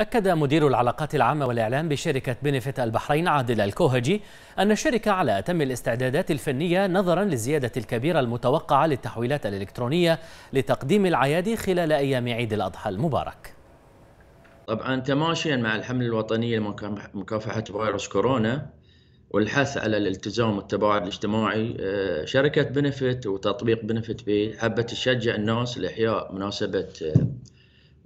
أكد مدير العلاقات العامة والإعلام بشركة بنفيت البحرين عادل الكوهجي أن الشركة على أتم الاستعدادات الفنية نظرا للزيادة الكبيرة المتوقعة للتحويلات الإلكترونية لتقديم العياد خلال أيام عيد الأضحى المبارك طبعا تماشيا مع الحملة الوطنية لمكافحة فيروس كورونا والحث على الالتزام والتباعد الاجتماعي آه، شركة بنفيت وتطبيق بنفيت في حبت تشجع الناس لإحياء مناسبة آه،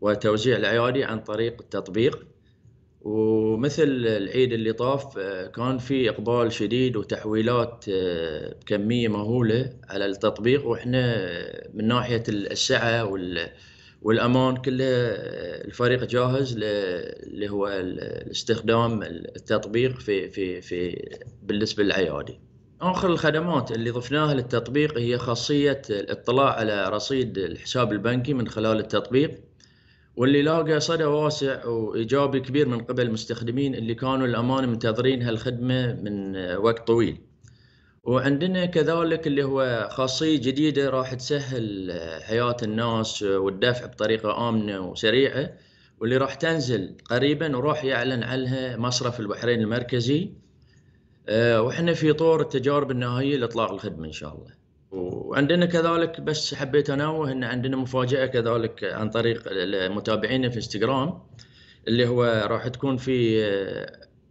وتوزيع الايادي عن طريق التطبيق ومثل العيد اللي طاف آه، كان في اقبال شديد وتحويلات بكميه آه، مهوله على التطبيق واحنا آه، من ناحيه السعه والامان كله الفريق جاهز اللي هو الاستخدام التطبيق في في في بالنسبه للعيادي. اخر الخدمات اللي ضفناها للتطبيق هي خاصيه الاطلاع على رصيد الحساب البنكي من خلال التطبيق واللي لاقى صدى واسع وايجابي كبير من قبل المستخدمين اللي كانوا للامانه منتظرين هالخدمه من وقت طويل. وعندنا كذلك اللي هو خاصيه جديده راح تسهل حياه الناس والدفع بطريقه امنه وسريعه واللي راح تنزل قريبا وراح يعلن عنها مصرف البحرين المركزي. آه، واحنا في طور التجارب النهائيه لاطلاق الخدمه ان شاء الله. وعندنا كذلك بس حبيت انوه ان عندنا مفاجاه كذلك عن طريق متابعينا في انستغرام اللي هو راح تكون في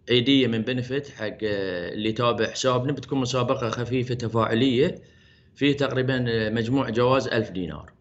عيديه آه، من بنفيت حق آه، اللي يتابع حسابنا بتكون مسابقه خفيفه تفاعليه فيه تقريبا آه، مجموع جواز ألف دينار